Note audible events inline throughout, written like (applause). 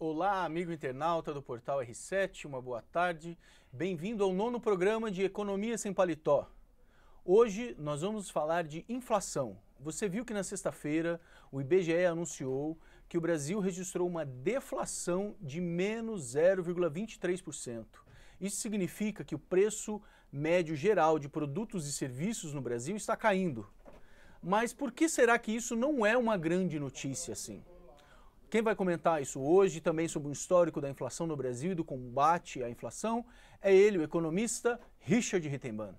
Olá, amigo internauta do portal R7, uma boa tarde. Bem-vindo ao nono programa de Economia Sem Paletó. Hoje nós vamos falar de inflação. Você viu que na sexta-feira o IBGE anunciou que o Brasil registrou uma deflação de menos 0,23%. Isso significa que o preço médio geral de produtos e serviços no Brasil está caindo. Mas por que será que isso não é uma grande notícia assim? Quem vai comentar isso hoje, também sobre o histórico da inflação no Brasil e do combate à inflação, é ele, o economista Richard Rittenban.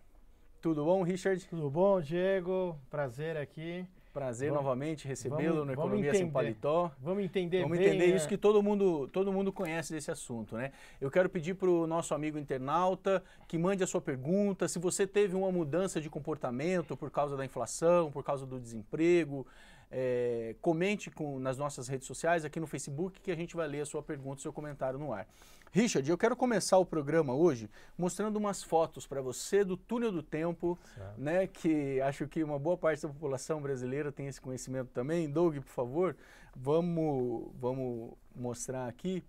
Tudo bom, Richard? Tudo bom, Diego? Prazer aqui. Prazer novamente recebê-lo no Economia Sem Paletó. Vamos entender Vamos entender bem, né? isso que todo mundo, todo mundo conhece desse assunto, né? Eu quero pedir para o nosso amigo internauta que mande a sua pergunta, se você teve uma mudança de comportamento por causa da inflação, por causa do desemprego, é, comente com, nas nossas redes sociais, aqui no Facebook, que a gente vai ler a sua pergunta, seu comentário no ar. Richard, eu quero começar o programa hoje mostrando umas fotos para você do túnel do tempo, certo. né? Que acho que uma boa parte da população brasileira tem esse conhecimento também. Doug, por favor, vamos, vamos mostrar aqui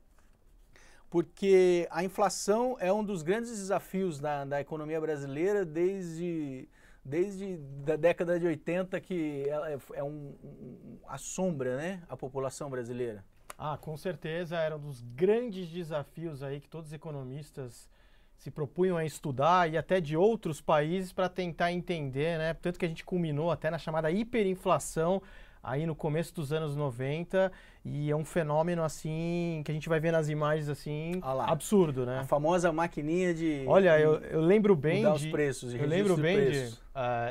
porque a inflação é um dos grandes desafios da, da economia brasileira desde desde da década de 80 que ela é, é um, um, assombra né, a população brasileira. Ah, com certeza era um dos grandes desafios aí que todos os economistas se propunham a estudar e até de outros países para tentar entender, né? Tanto que a gente culminou até na chamada hiperinflação, aí no começo dos anos 90 e é um fenômeno assim que a gente vai ver nas imagens assim lá. absurdo, né? A famosa maquininha de Olha, eu, eu lembro bem mudar de, os preços, Eu lembro bem de, uh,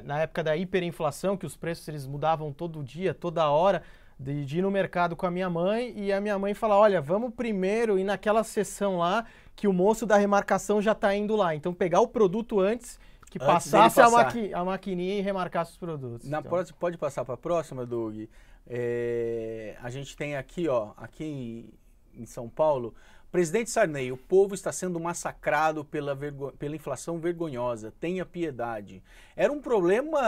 na época da hiperinflação que os preços eles mudavam todo dia, toda hora. De, de ir no mercado com a minha mãe e a minha mãe fala Olha, vamos primeiro ir naquela sessão lá que o moço da remarcação já está indo lá. Então, pegar o produto antes que passasse é passar. a, maqui, a maquininha e remarcasse os produtos. Na então. próxima, pode passar para a próxima, Doug. É, a gente tem aqui, ó, aqui em, em São Paulo, Presidente Sarney, o povo está sendo massacrado pela, pela inflação vergonhosa. Tenha piedade. Era um problema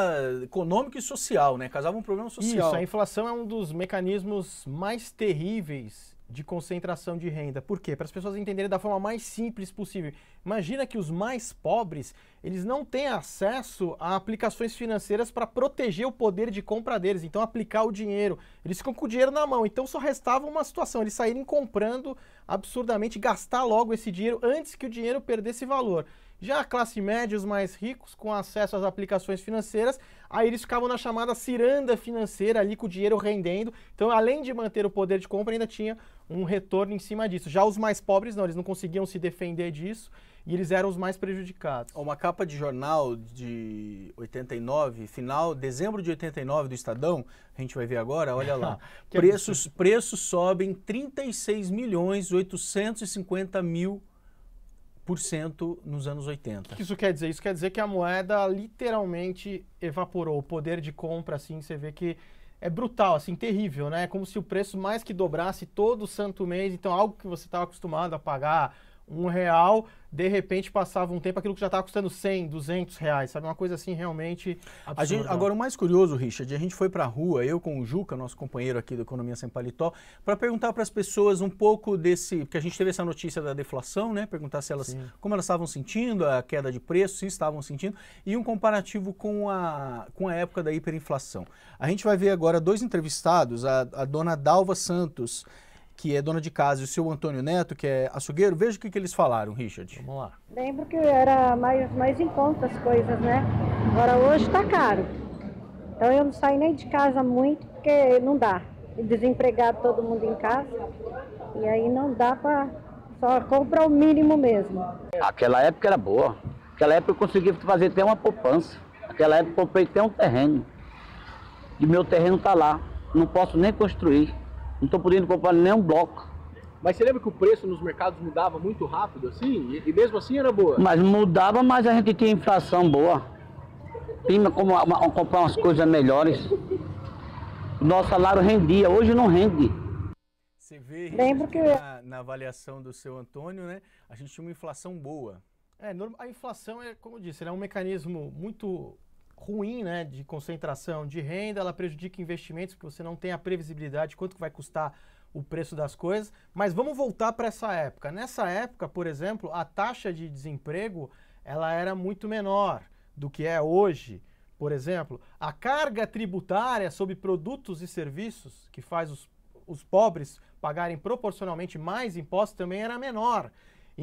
econômico e social, né? Casava um problema social. Isso, a inflação é um dos mecanismos mais terríveis de concentração de renda. Por quê? Para as pessoas entenderem da forma mais simples possível. Imagina que os mais pobres, eles não têm acesso a aplicações financeiras para proteger o poder de compra deles, então aplicar o dinheiro. Eles ficam com o dinheiro na mão, então só restava uma situação, eles saírem comprando absurdamente, gastar logo esse dinheiro antes que o dinheiro perdesse valor. Já a classe média, os mais ricos, com acesso às aplicações financeiras, aí eles ficavam na chamada ciranda financeira ali com o dinheiro rendendo. Então, além de manter o poder de compra, ainda tinha um retorno em cima disso. Já os mais pobres não, eles não conseguiam se defender disso e eles eram os mais prejudicados. Uma capa de jornal de 89, final dezembro de 89 do Estadão, a gente vai ver agora, olha lá. (laughs) preços, preços sobem 36 milhões 850 mil por cento nos anos 80. O que isso quer dizer? Isso quer dizer que a moeda literalmente evaporou. O poder de compra, assim, você vê que é brutal, assim, terrível, né? É como se o preço mais que dobrasse todo santo mês. Então, algo que você estava acostumado a pagar um real de repente passava um tempo aquilo que já estava custando 100, 200 reais, sabe? Uma coisa assim realmente absurda. Gente, agora, o mais curioso, Richard, é a gente foi para a rua, eu com o Juca, nosso companheiro aqui do Economia Sem Paletó, para perguntar para as pessoas um pouco desse... Porque a gente teve essa notícia da deflação, né? Perguntar se elas, como elas estavam sentindo a queda de preço, se estavam sentindo, e um comparativo com a, com a época da hiperinflação. A gente vai ver agora dois entrevistados, a, a dona Dalva Santos, que é dona de casa, e o seu Antônio Neto, que é açougueiro, veja o que, que eles falaram, Richard. Vamos lá. Lembro que era mais, mais em conta as coisas, né? Agora hoje está caro. Então eu não saio nem de casa muito, porque não dá. Desempregado todo mundo em casa. E aí não dá para só comprar o mínimo mesmo. Aquela época era boa. Aquela época eu consegui fazer até uma poupança. Aquela época eu comprei até um terreno. E meu terreno está lá. Não posso nem construir. Não estou podendo comprar nenhum bloco. Mas você lembra que o preço nos mercados mudava muito rápido assim? E, mesmo assim era boa? Mas mudava, mas a gente tinha inflação boa. Tinha como uma, uma, comprar umas coisas melhores. nosso salário rendia, hoje não rende. Você vê Lembro que... na, na avaliação do seu Antônio, né? A gente tinha uma inflação boa. É, a inflação é, como eu disse, é um mecanismo muito ruim, né, de concentração de renda, ela prejudica investimentos porque você não tem a previsibilidade de quanto vai custar o preço das coisas. Mas vamos voltar para essa época. Nessa época, por exemplo, a taxa de desemprego ela era muito menor do que é hoje. Por exemplo, a carga tributária sobre produtos e serviços que faz os, os pobres pagarem proporcionalmente mais impostos também era menor.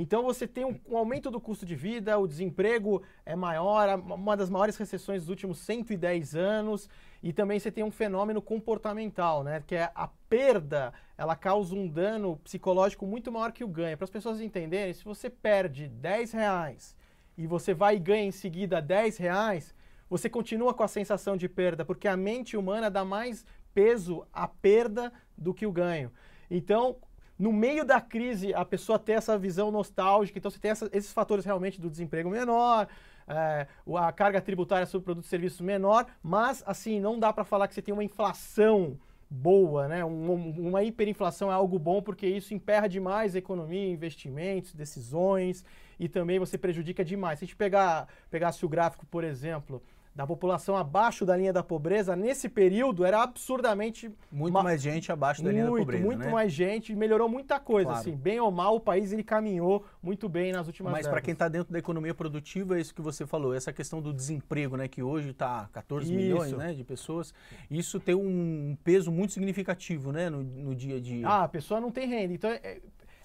Então você tem um, um, aumento do custo de vida, o desemprego é maior, uma das maiores recessões dos últimos 110 anos, e também você tem um fenômeno comportamental, né? Que é a perda, ela causa um dano psicológico muito maior que o ganho. Para as pessoas entenderem, se você perde 10 reais e você vai e ganha em seguida 10 reais, você continua com a sensação de perda, porque a mente humana dá mais peso à perda do que o ganho. Então, no meio da crise a pessoa ter essa visão nostálgica, então você tem essa, esses fatores realmente do desemprego menor, é, a carga tributária sobre produto e serviço menor, mas assim, não dá para falar que você tem uma inflação boa, né? Uma, uma hiperinflação é algo bom porque isso emperra demais a economia, investimentos, decisões e também você prejudica demais. Se a gente pegar, pegasse o gráfico, por exemplo, da população abaixo da linha da pobreza, nesse período era absurdamente. Muito ma... mais gente abaixo da muito, linha da pobreza. Muito né? mais gente, melhorou muita coisa. Claro. Assim, bem ou mal, o país ele caminhou muito bem nas últimas Mas para quem está dentro da economia produtiva, é isso que você falou, essa questão do desemprego, né, que hoje está 14 isso. milhões né, de pessoas, isso tem um peso muito significativo né, no, no dia a dia. Ah, a pessoa não tem renda. Então, é, é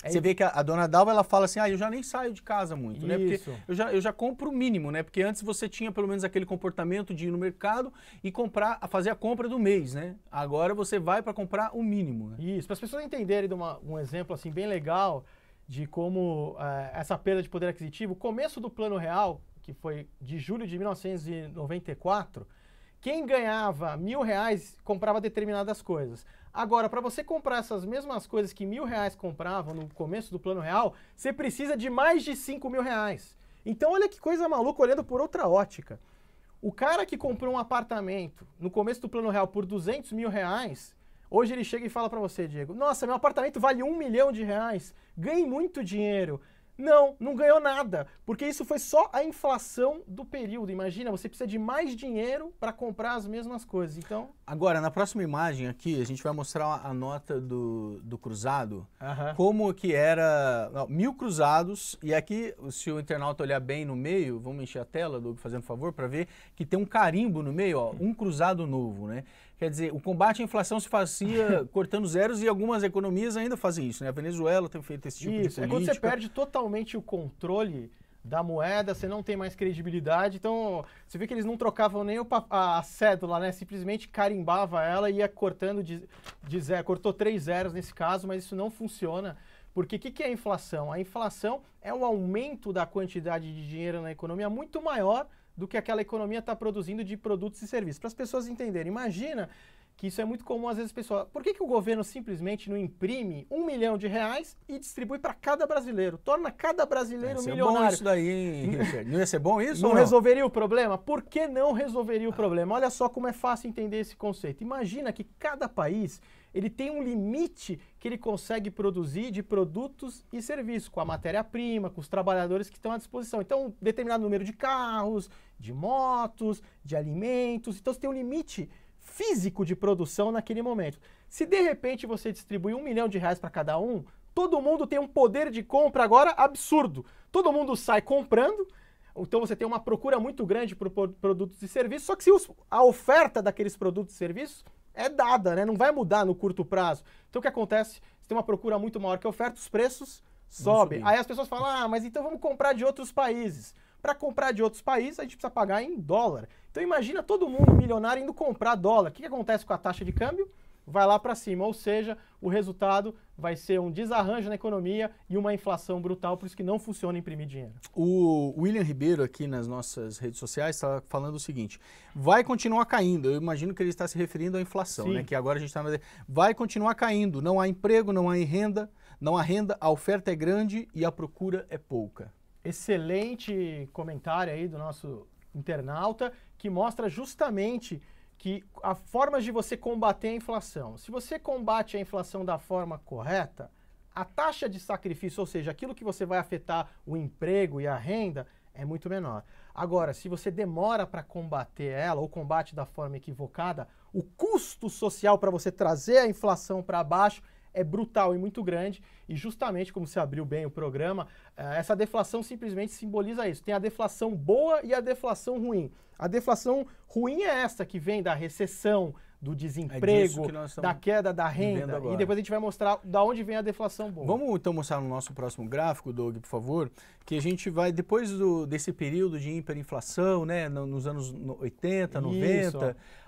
é você vê que a, a, dona Dalva ela fala assim: ah, eu já nem saio de casa muito, Isso. né? Porque eu já, eu já compro o mínimo, né? Porque antes você tinha pelo menos aquele comportamento de ir no mercado e comprar, fazer a compra do mês, né? Agora você vai para comprar o mínimo. Né? Isso, para as pessoas entenderem uma, um exemplo assim bem legal de como eh, essa perda de poder aquisitivo, o começo do Plano Real, que foi de julho de 1994, quem ganhava mil reais comprava determinadas coisas. Agora, para você comprar essas mesmas coisas que mil reais compravam no começo do plano real, você precisa de mais de cinco mil reais. Então, olha que coisa maluca olhando por outra ótica. O cara que comprou um apartamento no começo do plano real por 200 mil reais, hoje ele chega e fala para você, Diego, nossa, meu apartamento vale um milhão de reais, ganhei muito dinheiro. Não, não ganhou nada, porque isso foi só a inflação do período. Imagina, você precisa de mais dinheiro para comprar as mesmas coisas. Então. Agora, na próxima imagem aqui, a gente vai mostrar a nota do, do cruzado, uh -huh. como que era não, mil cruzados. E aqui, se o internauta olhar bem no meio, vamos encher a tela, Doug, fazendo favor, para ver que tem um carimbo no meio, ó, um cruzado novo, né? Quer dizer, o combate à inflação se fazia (laughs) cortando zeros e algumas economias ainda fazem isso, né? A Venezuela tem feito esse tipo isso, de política. É quando você perde totalmente o controle da moeda, você não tem mais credibilidade. Então, você vê que eles não trocavam nem a, a cédula, né? Simplesmente carimbava ela e ia cortando de, de zero. Cortou três zeros nesse caso, mas isso não funciona. Porque o que, que é a inflação? A inflação é o aumento da quantidade de dinheiro na economia muito maior do que aquela economia está produzindo de produtos e serviços. Para as pessoas entenderem, imagina que isso é muito comum às vezes pessoal. Por que, que o governo simplesmente não imprime um milhão de reais e distribui para cada brasileiro? Torna cada brasileiro ia é milionário. Bom isso daí, não ia ser bom isso? Não, não, resolveria o problema? Por que não resolveria o problema? Olha só como é fácil entender esse conceito. Imagina que cada país ele tem um limite que ele consegue produzir de produtos e serviços, com a matéria-prima, com os trabalhadores que estão à disposição. Então, um determinado número de carros, de motos, de alimentos. Então, você tem um limite físico de produção naquele momento. Se de repente você distribui um milhão de reais para cada um, todo mundo tem um poder de compra agora absurdo. Todo mundo sai comprando, então você tem uma procura muito grande por produtos e serviços, só que se os, a oferta daqueles produtos e serviços é dada, né? não vai mudar no curto prazo. Então o que acontece? Você tem uma procura muito maior que a oferta, os preços sobem. Aí as pessoas falam, ah, mas então vamos comprar de outros países. Para comprar de outros países, a gente precisa pagar em dólar. Então imagina todo mundo milionário indo comprar dólar. O que, que acontece com a taxa de câmbio? Vai lá para cima, ou seja, o resultado vai ser um desarranjo na economia e uma inflação brutal, por isso que não funciona imprimir dinheiro. O William Ribeiro aqui nas nossas redes sociais está falando o seguinte: vai continuar caindo. Eu imagino que ele está se referindo à inflação, né? Sim. né? Que agora a gente está vai continuar caindo. Não há emprego, não há renda, não há renda, a oferta é grande e a procura é pouca excelente comentário aí do nosso internauta que mostra justamente que a forma de você combater a inflação. Se você combate a inflação da forma correta, a taxa de sacrifício, ou seja, aquilo que você vai afetar o emprego e a renda, é muito menor. Agora, se você demora para combater ela ou combate da forma equivocada, o custo social para você trazer a inflação para baixo é brutal e muito grande, e justamente como se abriu bem o programa, eh, essa deflação simplesmente simboliza isso. Tem a deflação boa e a deflação ruim. A deflação ruim é essa que vem da recessão, do é desemprego, é da queda da renda. E depois a gente vai mostrar da onde vem a deflação boa. Vamos então mostrar no nosso próximo gráfico, Doug, por favor, que a gente vai, depois do, desse período de hiperinflação, né, nos anos 80, 90, Isso.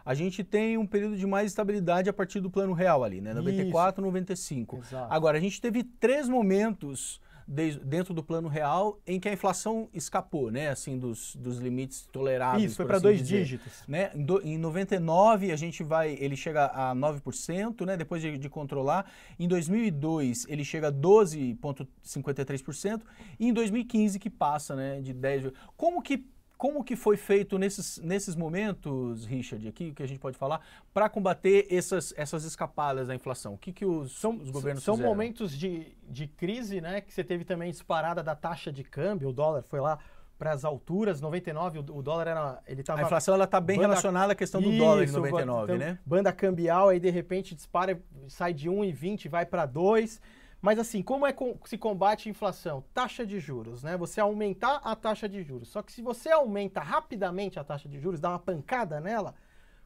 a gente tem um período de mais estabilidade a partir do plano real ali, né, 94, Isso. 95. Exato. Agora, a gente teve três momentos dentro do plano real em que a inflação escapou, né? Assim, dos, dos limites toleráveis. Isso, foi para assim dois dizer. dígitos. Né? Em, do, em 99 a gente vai, ele chega a 9%, né? Depois de, de controlar. Em 2002 ele chega a 12,53% e em 2015 que passa, né? De 10. Como que como que foi feito nesses, nesses momentos, Richard, aqui que a gente pode falar, para combater essas, essas escapadas da inflação? O que, que os, são, os governos São fizeram? momentos de, de crise, né? Que você teve também disparada da taxa de câmbio, o dólar foi lá para as alturas, 99, o, o dólar era... Ele tava, a inflação ela está bem banda, relacionada à questão do isso, dólar em 99, então, né? Banda cambial, aí de repente dispara, sai de 1,20, vai para 2 mas assim, como é que se combate a inflação? Taxa de juros, né? Você aumentar a taxa de juros. Só que se você aumenta rapidamente a taxa de juros, dá uma pancada nela,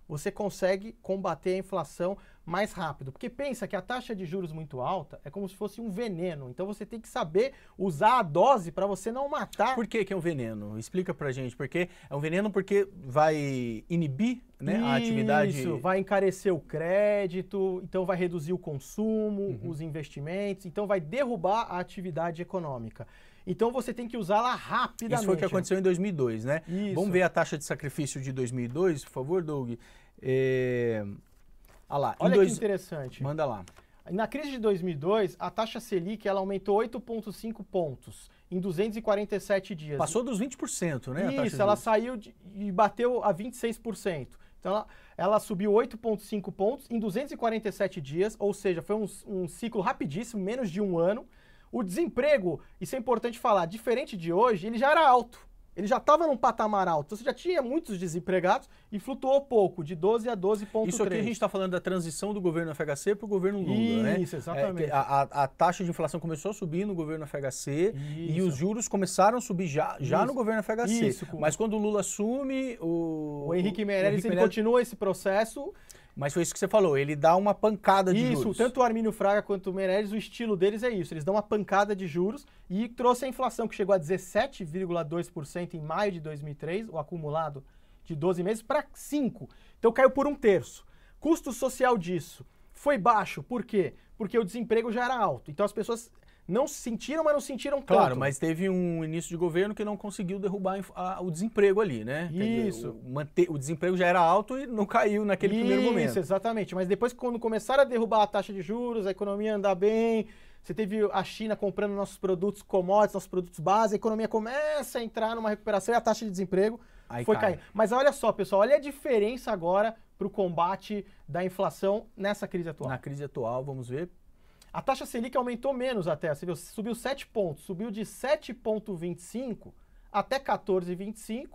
você consegue combater a inflação mais rápido. Porque pensa que a taxa de juros muito alta é como se fosse um veneno. Então você tem que saber usar a dose para você não matar. Por que, que é um veneno? Explica pra gente. Porque é um veneno porque vai inibir né, Isso, a atividade. Isso, vai encarecer o crédito, então vai reduzir o consumo, uhum. os investimentos, então vai derrubar a atividade econômica. Então você tem que usá-la rapidamente. Isso foi o que aconteceu em 2002, né? Isso. Vamos ver a taxa de sacrifício de 2002, por favor, Doug. É... lá, Olha dois... que interessante. Manda lá. Na crise de 2002, a taxa Selic ela aumentou 8,5 pontos em 247 dias. Passou dos 20%, né? Isso, ela de... saiu de, e bateu a 26%. Então, ela, ela subiu 8,5 pontos em 247 dias, ou seja, foi um, um, ciclo rapidíssimo, menos de um ano. O desemprego, isso é importante falar, diferente de hoje, ele já era alto. Ele já estava num patamar alto. Então, você já tinha muitos desempregados e flutuou pouco, de 12 a 12,3. Isso aqui a gente está falando da transição do governo FHC para o governo Lula, Isso, né? Isso, é, exatamente. É, a, a, taxa de inflação começou a subir no governo FHC Isso. e os juros começaram a subir já, já no governo FHC. Isso. Mas quando o Lula assume, o. O Henrique Meirelles, o Henrique Meirelles... continua esse processo. Mas foi isso que você falou, ele dá uma pancada de isso, juros. Isso, tanto o Armínio Fraga quanto o Meirelles, o estilo deles é isso, eles dão uma pancada de juros e trouxe a inflação que chegou a 17,2% em maio de 2003, o acumulado de 12 meses, para 5%. Então caiu por um terço. Custo social disso foi baixo, por quê? Porque o desemprego já era alto. Então as pessoas não sentiram, mas não sentiram claro, tanto. Claro, mas teve um início de governo que não conseguiu derrubar a, o desemprego ali, né? Isso. o, manter, o desemprego já era alto e não caiu naquele Isso, primeiro momento. Isso, exatamente. Mas depois, quando começaram a derrubar a taxa de juros, a economia andar bem, você teve a China comprando nossos produtos commodities, nossos produtos base, a economia começa a entrar numa recuperação e a taxa de desemprego Aí foi caindo. Mas olha só, pessoal, olha a diferença agora para o combate da inflação nessa crise atual. Na crise atual, vamos ver, a taxa Selic aumentou menos até, você viu, subiu 7 pontos, subiu de 7,25 até 14,25.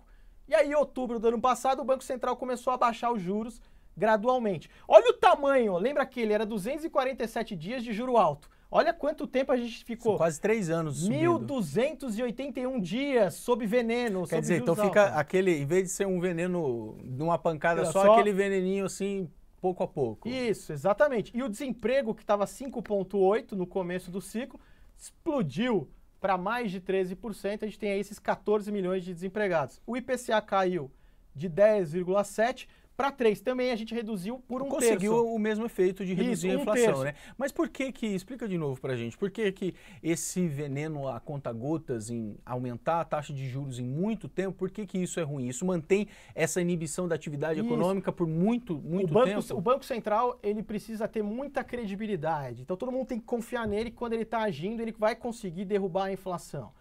E aí, em outubro do ano passado, o Banco Central começou a baixar os juros gradualmente. Olha o tamanho, lembra que ele era 247 dias de juro alto. Olha quanto tempo a gente ficou. São quase três anos. 1.281 dias sob veneno. Quer sob dizer, então fica aquele, em vez de ser um veneno de uma pancada só, só, aquele veneninho assim pouco a pouco. Isso, exatamente. E o desemprego, que estava 5,8% no começo do ciclo, explodiu para mais de 13%. A gente tem aí esses 14 milhões de desempregados. O IPCA caiu de 10,7% para três também a gente reduziu por um Conseguiu terço. Conseguiu o mesmo efeito de reduzir Isso, a inflação, né? Mas por que que, explica de novo para a gente, por que que esse veneno a conta gotas em aumentar a taxa de juros em muito tempo, por que que isso é ruim? Isso mantém essa inibição da atividade isso. econômica por muito, muito o banco, tempo? O Banco Central, ele precisa ter muita credibilidade. Então todo mundo tem que confiar nele quando ele está agindo, ele vai conseguir derrubar a inflação.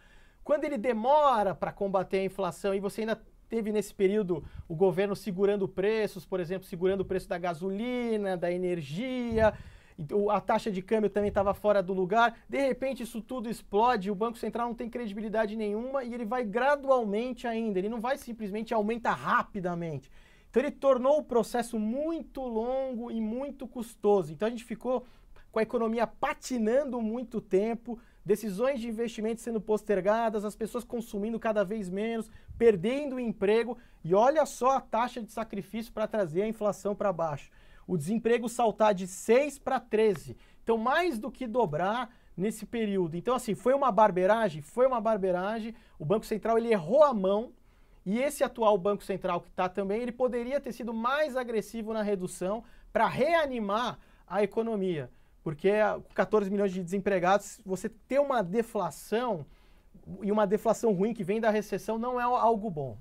Quando ele demora para combater a inflação e você ainda teve nesse período o governo segurando preços, por exemplo, segurando o preço da gasolina, da energia, então, a taxa de câmbio também estava fora do lugar. De repente, isso tudo explode, o Banco Central não tem credibilidade nenhuma e ele vai gradualmente ainda, ele não vai simplesmente aumentar rapidamente. Então, ele tornou o processo muito longo e muito custoso. Então, a gente ficou com a economia patinando muito tempo decisões de investimento sendo postergadas, as pessoas consumindo cada vez menos, perdendo o emprego e olha só a taxa de sacrifício para trazer a inflação para baixo. O desemprego saltar de 6 para 13. Então, mais do que dobrar nesse período. Então, assim, foi uma barberagem, Foi uma barberagem. O Banco Central ele errou a mão e esse atual Banco Central que está também, ele poderia ter sido mais agressivo na redução para reanimar a economia. Porque ah, com 14 milhões de desempregados, você ter uma deflação e uma deflação ruim que vem da recessão não é algo bom.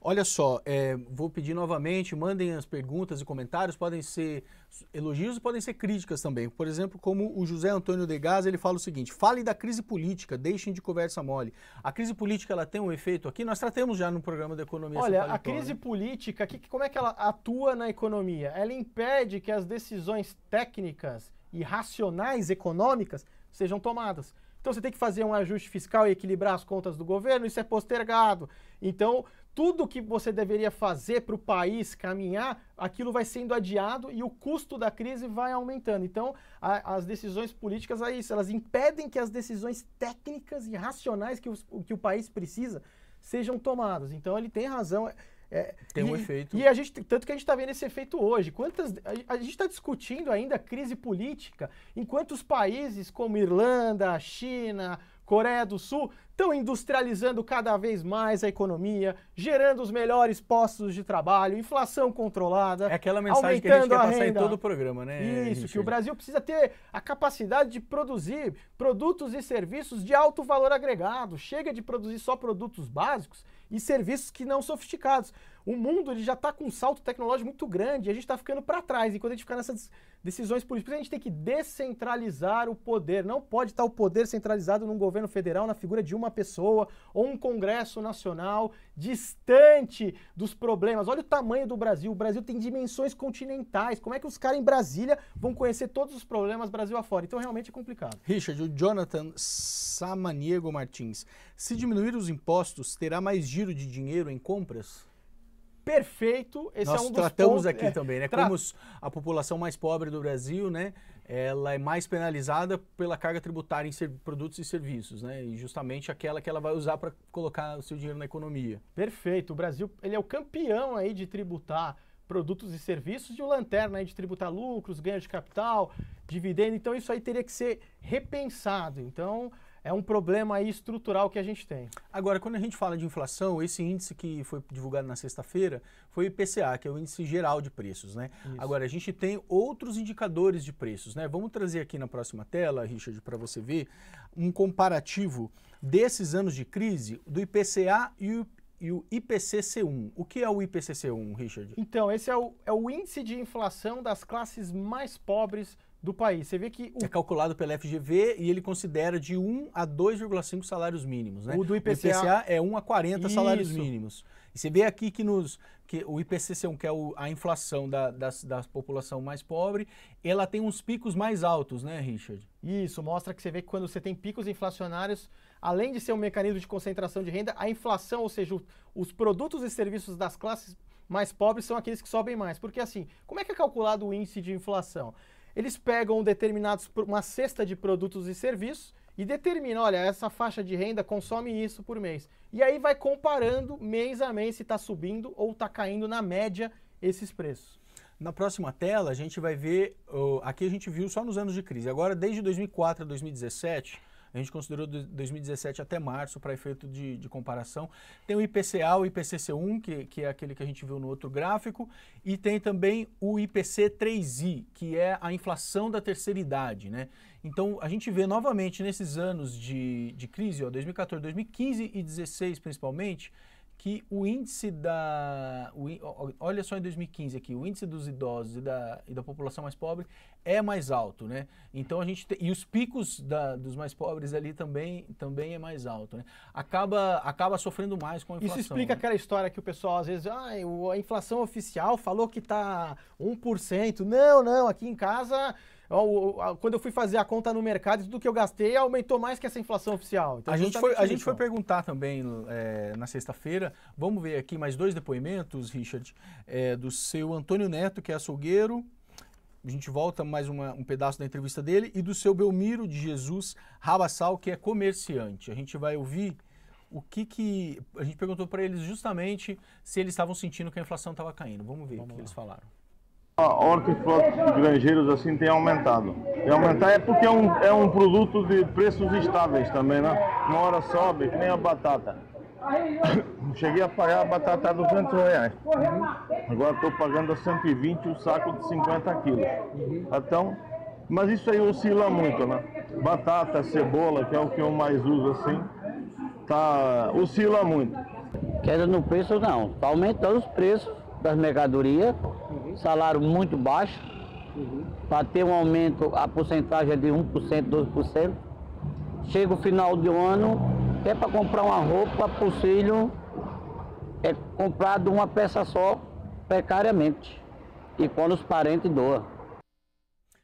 Olha só, é, vou pedir novamente, mandem as perguntas e comentários, podem ser elogios e podem ser críticas também. Por exemplo, como o José Antônio de Gás ele fala o seguinte, fale da crise política, deixem de conversa mole. A crise política, ela tem um efeito aqui? Nós tratamos já no programa da economia. Olha, a então, crise né? política, que, como é que ela atua na economia? Ela impede que as decisões técnicas e racionais econômicas sejam tomadas. Então você tem que fazer um ajuste fiscal e equilibrar as contas do governo, isso é postergado. Então, tudo que você deveria fazer para o país caminhar, aquilo vai sendo adiado e o custo da crise vai aumentando. Então, a, as decisões políticas é isso, elas impedem que as decisões técnicas e racionais que, os, que o país precisa sejam tomadas. Então, ele tem razão. É, Tem um e, efeito. E a gente, tanto que a gente está vendo esse efeito hoje. Quantas, a, a gente está discutindo ainda a crise política, enquanto os países como Irlanda, China, Coreia do Sul estão industrializando cada vez mais a economia, gerando os melhores postos de trabalho, inflação controlada. É aquela mensagem que a gente quer passar renda. em todo o programa, né? Isso, Richard? que o Brasil precisa ter a capacidade de produzir produtos e serviços de alto valor agregado. Chega de produzir só produtos básicos e serviços que não sofisticados. O mundo ele já está com um salto tecnológico muito grande e a gente está ficando para trás. E quando a gente ficar nessas decisões políticas, a gente tem que descentralizar o poder. Não pode estar tá o poder centralizado num governo federal na figura de uma uma pessoa ou um congresso nacional distante dos problemas. Olha o tamanho do Brasil. O Brasil tem dimensões continentais. Como é que os caras em Brasília vão conhecer todos os problemas Brasil afora? Então realmente é complicado. Richard, o Jonathan Samaniego Martins. Se diminuir os impostos, terá mais giro de dinheiro em compras? perfeito. Esse é Nós é um dos tratamos pontos, aqui é, também, né? Como a população mais pobre do Brasil, né? ela é mais penalizada pela carga tributária em produtos e serviços, né? E justamente aquela que ela vai usar para colocar o seu dinheiro na economia. Perfeito. O Brasil ele é o campeão aí de tributar produtos e serviços e o lanterna aí de tributar lucros, ganho de capital, dividendos. Então isso aí teria que ser repensado. Então é um problema estrutural que a gente tem. Agora, quando a gente fala de inflação, esse índice que foi divulgado na sexta-feira foi o IPCA, que é o índice geral de preços, né? Isso. Agora, a gente tem outros indicadores de preços, né? Vamos trazer aqui na próxima tela, Richard, para você ver um comparativo desses anos de crise do IPCA e o e o IPCC1. O que é o IPCC1, Richard? Então, esse é o, é o índice de inflação das classes mais pobres do país. Você vê que. O... É calculado pela FGV e ele considera de 1 a 2,5 salários mínimos, né? O do IPCA, o IPCA é 1 a 40 Isso. salários mínimos. E você vê aqui que, nos, que o ipcc que é o, a inflação da, da, da, população mais pobre, ela tem uns picos mais altos, né, Richard? Isso, mostra que você vê que quando você tem picos inflacionários, além de ser um mecanismo de concentração de renda, a inflação, ou seja, o, os produtos e serviços das classes mais pobres são aqueles que sobem mais. Porque assim, como é que é calculado o índice de inflação? eles pegam determinados, uma cesta de produtos e serviços e determinam, olha, essa faixa de renda consome isso por mês. E aí vai comparando mês a mês se está subindo ou está caindo na média esses preços. Na próxima tela, a gente vai ver, aqui a gente viu só nos anos de crise. Agora, desde 2004 a 2017, a gente considerou 2017 até março para efeito de, de, comparação. Tem o IPCA, o IPCC1, que, que é aquele que a gente viu no outro gráfico, e tem também o IPC3I, que é a inflação da terceira idade, né? Então, a gente vê novamente nesses anos de, de crise, ó, 2014, 2015 e 2016 principalmente, que o índice da. O, olha só em 2015 aqui, o índice dos idosos e da, e da população mais pobre é mais alto, né? Então a gente. tem, e os picos da, dos mais pobres ali também, também é mais alto, né? Acaba, acaba sofrendo mais com a inflação. Isso explica né? aquela história que o pessoal às vezes. Ah, a inflação oficial falou que tá 1%. Não, não, aqui em casa quando eu fui fazer a conta no mercado, tudo que eu gastei aumentou mais que essa inflação oficial. Então, a, gente foi, a gente foi perguntar também é, na sexta-feira, vamos ver aqui mais dois depoimentos, Richard, é, do seu Antônio Neto, que é açougueiro, a gente volta mais uma, um pedaço da entrevista dele e do seu Belmiro de Jesus Rabassal, que é comerciante. A gente vai ouvir o que que. A gente perguntou para eles justamente se eles estavam sentindo que a inflação estava caindo. Vamos ver Vamos o que lá. eles falaram hortifruti de granjeiros assim tem aumentado. E aumentar é porque é um, é um produto de preços estáveis também, né? Uma hora sobe, que nem a batata. (coughs) Cheguei a pagar a batata a 200 reais. Agora estou pagando a 120 o saco de 50 quilos. Então, mas isso aí oscila muito, né? Batata, cebola, que é o que eu mais uso assim, tá, oscila muito. Queda no preço não, está aumentando os preços das mercadorias salário muito baixo, uhum. para ter um aumento, a porcentagem é de 1%, 2%. Chega o final do ano, até para comprar uma roupa para o filho, é comprado uma peça só, precariamente. E quando os parentes doam.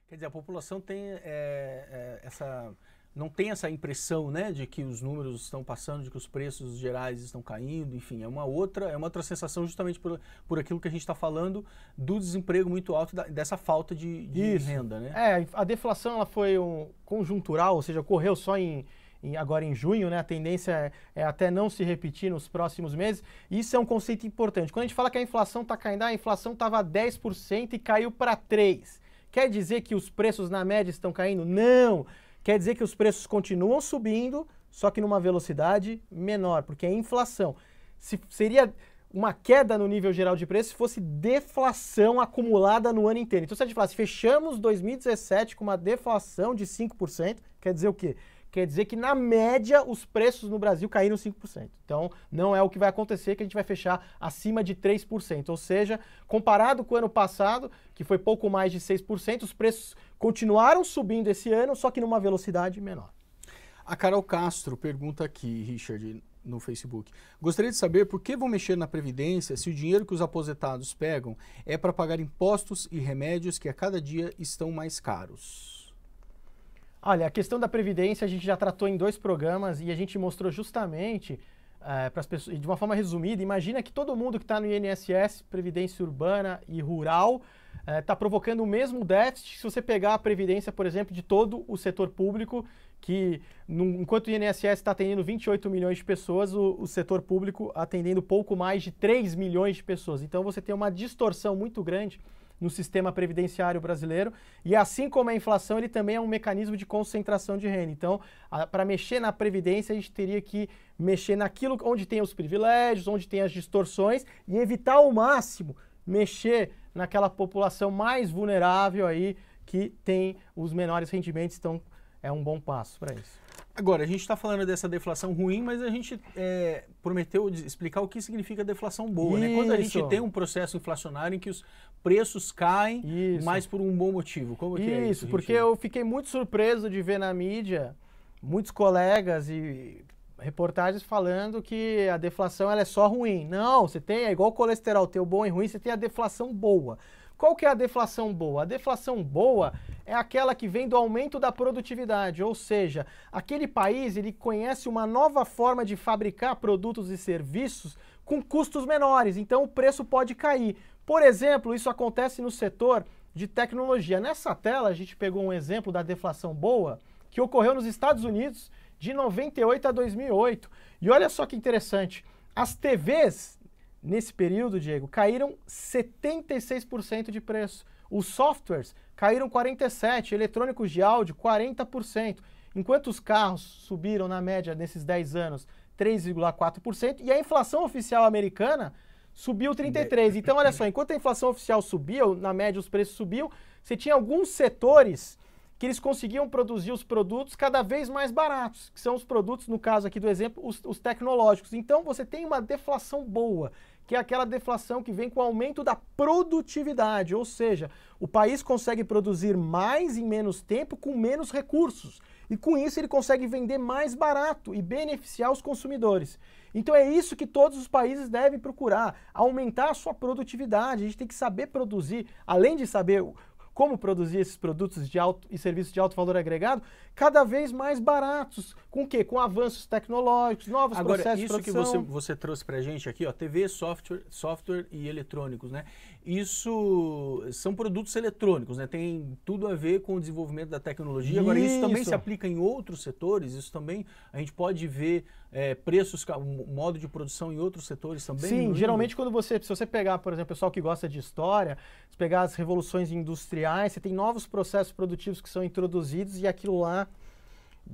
Quer dizer, a população tem é, é, essa não tem essa impressão, né, de que os números estão passando, de que os preços gerais estão caindo, enfim, é uma outra, é uma outra sensação justamente por, por aquilo que a gente está falando do desemprego muito alto, da, dessa falta de, de renda, né? É, a deflação ela foi um conjuntural, ou seja, ocorreu só em, em, agora em junho, né? A tendência é, é, até não se repetir nos próximos meses. Isso é um conceito importante. Quando a gente fala que a inflação está caindo, ah, a inflação estava 10% e caiu para 3%. Quer dizer que os preços na média estão caindo? Não! Quer dizer que os preços continuam subindo, só que numa velocidade menor, porque é inflação. Se, seria uma queda no nível geral de preço se fosse deflação acumulada no ano inteiro. Então, se a gente falasse, fechamos 2017 com uma deflação de 5%, quer dizer o quê? quer dizer que, na média, os preços no Brasil caíram 5%. Então, não é o que vai acontecer que a gente vai fechar acima de 3%. Ou seja, comparado com o ano passado, que foi pouco mais de 6%, os preços continuaram subindo esse ano, só que numa velocidade menor. A Carol Castro pergunta aqui, Richard, no Facebook. Gostaria de saber por que vão mexer na Previdência se o dinheiro que os aposentados pegam é para pagar impostos e remédios que a cada dia estão mais caros. Olha, a questão da previdência a gente já tratou em dois programas e a gente mostrou justamente é, eh, para as pessoas, de uma forma resumida, imagina que todo mundo que está no INSS, previdência urbana e rural, está eh, é, provocando o mesmo déficit se você pegar a previdência, por exemplo, de todo o setor público, que num, enquanto o INSS está atendendo 28 milhões de pessoas, o, o setor público atendendo pouco mais de 3 milhões de pessoas. Então você tem uma distorção muito grande no sistema previdenciário brasileiro. E assim como a inflação, ele também é um mecanismo de concentração de renda. Então, para mexer na previdência, a gente teria que mexer naquilo onde tem os privilégios, onde tem as distorções e evitar ao máximo mexer naquela população mais vulnerável aí que tem os menores rendimentos. Então, é um bom passo para isso. Agora, a gente está falando dessa deflação ruim, mas a gente é, prometeu explicar o que significa deflação boa. Né? Quando a gente tem um processo inflacionário em que os preços caem, isso. mas por um bom motivo. Como isso, é isso, porque eu fiquei muito surpreso de ver na mídia muitos colegas e reportagens falando que a deflação ela é só ruim. Não, você tem, é igual colesterol, teu o bom e ruim, você tem a deflação boa. Qual que é a deflação boa? A deflação boa é aquela que vem do aumento da produtividade, ou seja, aquele país ele conhece uma nova forma de fabricar produtos e serviços com custos menores, então o preço pode cair. Por exemplo, isso acontece no setor de tecnologia. Nessa tela a gente pegou um exemplo da deflação boa que ocorreu nos Estados Unidos de 98 a 2008. E olha só que interessante, as TVs nesse período, Diego, caíram 76% de preço. Os softwares caíram 47%, eletrônicos de áudio 40%. Enquanto os carros subiram, na média, nesses 10 anos, 3,4%, e a inflação oficial americana subiu 33%. Então, olha só, enquanto a inflação oficial subiu, na média os preços subiam, você tinha alguns setores que eles conseguiam produzir os produtos cada vez mais baratos, que são os produtos, no caso aqui do exemplo, os, os tecnológicos. Então, você tem uma deflação boa que é aquela deflação que vem com o aumento da produtividade, ou seja, o país consegue produzir mais em menos tempo com menos recursos. E com isso ele consegue vender mais barato e beneficiar os consumidores. Então é isso que todos os países devem procurar, aumentar a sua produtividade. A gente tem que saber produzir, além de saber como produzir esses produtos de alto e serviços de alto valor agregado cada vez mais baratos. Com o quê? Com avanços tecnológicos, novos Agora, processos de produção. que você, você trouxe para a gente aqui, ó, TV, software, software e eletrônicos, né? isso são produtos eletrônicos, né? Tem tudo a ver com o desenvolvimento da tecnologia. Agora, isso também se aplica em outros setores, isso também a gente pode ver é, preços, modo de produção em outros setores também. Sim, geralmente quando você, se você pegar, por exemplo, o pessoal que gosta de história, se pegar as revoluções industriais, você tem novos processos produtivos que são introduzidos e aquilo lá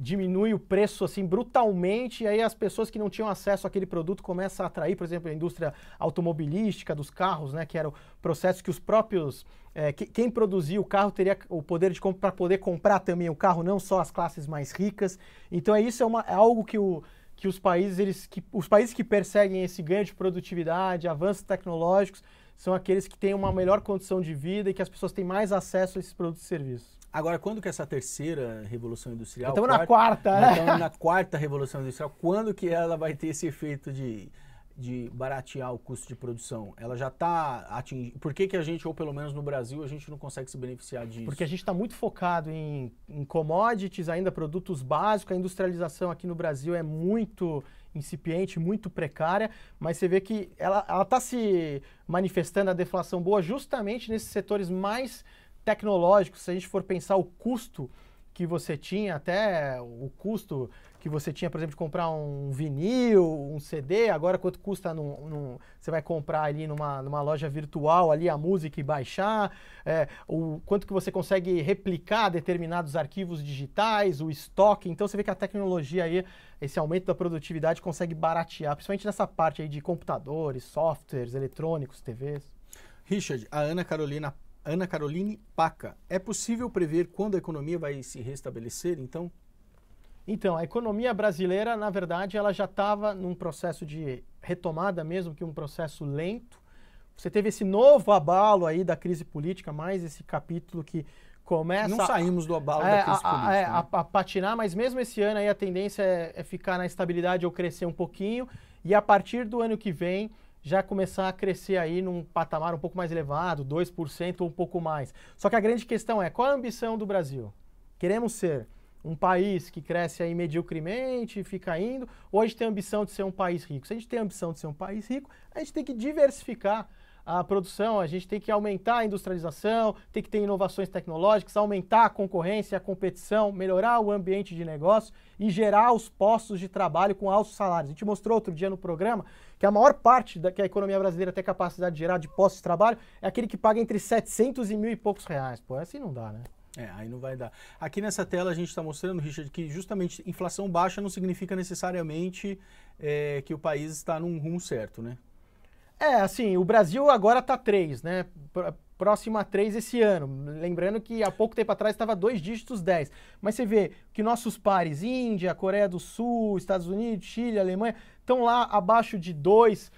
diminui o preço assim brutalmente e aí as pessoas que não tinham acesso àquele produto começam a atrair, por exemplo, a indústria automobilística dos carros, né, que era o processo que os próprios é, que, quem produzia o carro teria o poder de compra para poder comprar também o carro, não só as classes mais ricas. Então é isso é, uma, é algo que o que os países eles que os países que perseguem esse ganho de produtividade, avanços tecnológicos são aqueles que têm uma melhor condição de vida e que as pessoas têm mais acesso a esses produtos e serviços. Agora, quando que essa terceira revolução industrial? Estamos na quarta, né? Estamos na quarta revolução industrial. Quando que ela vai ter esse efeito de, de baratear o custo de produção? Ela já está atingindo. Por que, que a gente, ou pelo menos no Brasil, a gente não consegue se beneficiar disso? Porque a gente está muito focado em, em commodities, ainda produtos básicos. A industrialização aqui no Brasil é muito incipiente, muito precária, mas você vê que ela está se manifestando a deflação boa justamente nesses setores mais tecnológico, se a gente for pensar o custo que você tinha, até o custo que você tinha, por exemplo, de comprar um vinil, um CD, agora quanto custa num, num, você vai comprar ali numa, numa loja virtual ali a música e baixar, é, o quanto que você consegue replicar determinados arquivos digitais, o estoque, então você vê que a tecnologia aí, esse aumento da produtividade consegue baratear, principalmente nessa parte aí de computadores, softwares, eletrônicos, TVs. Richard, a Ana Carolina Ana Caroline Paca. É possível prever quando a economia vai se restabelecer, então? Então, a economia brasileira, na verdade, ela já estava num processo de retomada mesmo, que um processo lento. Você teve esse novo abalo aí da crise política, mais esse capítulo que começa... Não saímos do abalo é, da crise a, política. É, né? a, a, patinar, mas mesmo esse ano aí a tendência é, é ficar na estabilidade ou crescer um pouquinho. E a partir do ano que vem, já começar a crescer aí num patamar um pouco mais elevado, 2% ou um pouco mais. Só que a grande questão é, qual a ambição do Brasil? Queremos ser um país que cresce aí mediocremente, fica indo, ou a gente tem a ambição de ser um país rico? Se a gente tem a ambição de ser um país rico, a gente tem que diversificar a produção, a gente tem que aumentar a industrialização, tem que ter inovações tecnológicas, aumentar a concorrência, a competição, melhorar o ambiente de negócio e gerar os postos de trabalho com altos salários. A gente mostrou outro dia no programa que a maior parte da, que a economia brasileira tem capacidade de gerar de postos de trabalho é aquele que paga entre 700 e mil e poucos reais. Pô, assim não dá, né? É, aí não vai dar. Aqui nessa tela a gente está mostrando, Richard, que justamente inflação baixa não significa necessariamente é, que o país está num rumo certo, né? É, assim, o Brasil agora tá 3, né? Próximo a 3 esse ano. Lembrando que há pouco tempo atrás estava dois dígitos 10. Mas você vê que nossos pares, Índia, Coreia do Sul, Estados Unidos, Chile, Alemanha, estão lá abaixo de 2%.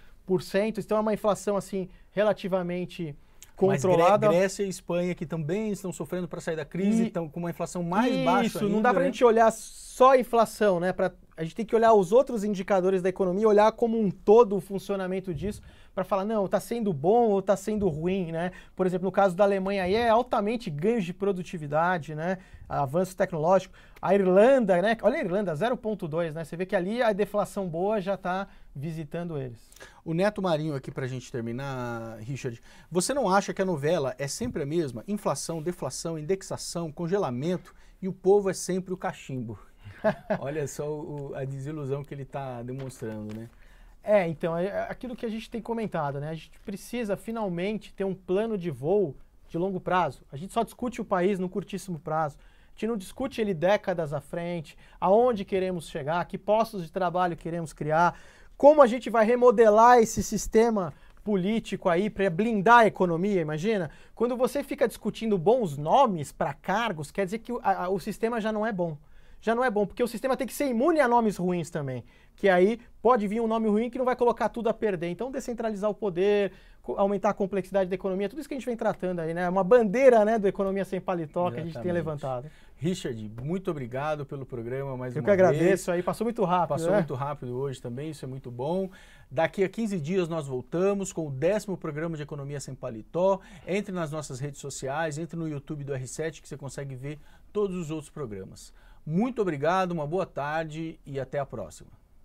Então é uma inflação, assim, relativamente controlada. Mas Grécia e Espanha, que também estão sofrendo para sair da crise, estão com uma inflação mais isso, baixa. Isso, não dá para a né? gente olhar só a inflação, né? Para a gente tem que olhar os outros indicadores da economia, olhar como um todo o funcionamento disso para falar, não, está sendo bom ou está sendo ruim, né? Por exemplo, no caso da Alemanha aí é altamente ganhos de produtividade, né? Avanço tecnológico. A Irlanda, né? Olha a Irlanda, 0,2, né? Você vê que ali a deflação boa já está visitando eles. O Neto Marinho aqui para a gente terminar, Richard. Você não acha que a novela é sempre a mesma? Inflação, deflação, indexação, congelamento e o povo é sempre o cachimbo. (laughs) Olha só o, a desilusão que ele está demonstrando, né? É, então, é, é aquilo que a gente tem comentado, né? A gente precisa finalmente ter um plano de voo de longo prazo. A gente só discute o país no curtíssimo prazo. A gente não discute ele décadas à frente, aonde queremos chegar, que postos de trabalho queremos criar, como a gente vai remodelar esse sistema político aí para blindar a economia, imagina? Quando você fica discutindo bons nomes para cargos, quer dizer que o, a, o sistema já não é bom já não é bom, porque o sistema tem que ser imune a nomes ruins também. Que aí pode vir um nome ruim que não vai colocar tudo a perder. Então, descentralizar o poder, aumentar a complexidade da economia, tudo isso que a gente vem tratando aí, né? Uma bandeira né, do Economia Sem Paletó que a gente tem levantado. Richard, muito obrigado pelo programa mais Eu uma Eu que agradeço aí, passou muito rápido. Passou né? muito rápido hoje também, isso é muito bom. Daqui a 15 dias nós voltamos com o décimo programa de Economia Sem Paletó. Entre nas nossas redes sociais, entre no YouTube do R7 que você consegue ver todos os outros programas. Muito obrigado, uma boa tarde e até a próxima.